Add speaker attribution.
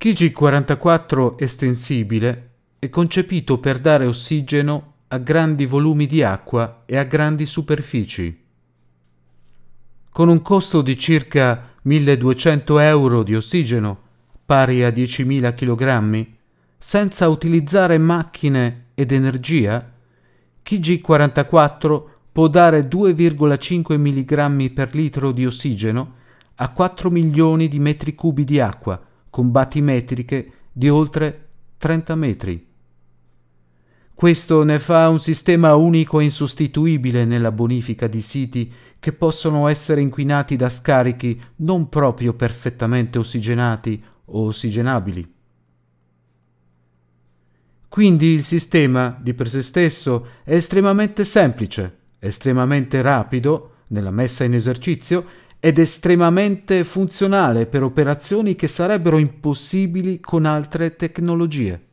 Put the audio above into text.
Speaker 1: KG44 estensibile è concepito per dare ossigeno a grandi volumi di acqua e a grandi superfici. Con un costo di circa 1200 euro di ossigeno, pari a 10.000 kg, senza utilizzare macchine ed energia, KG44 può dare 2,5 mg per litro di ossigeno a 4 milioni di metri cubi di acqua con batimetriche di oltre 30 metri. Questo ne fa un sistema unico e insostituibile nella bonifica di siti che possono essere inquinati da scarichi non proprio perfettamente ossigenati o ossigenabili. Quindi il sistema di per sé stesso è estremamente semplice, estremamente rapido nella messa in esercizio ed estremamente funzionale per operazioni che sarebbero impossibili con altre tecnologie.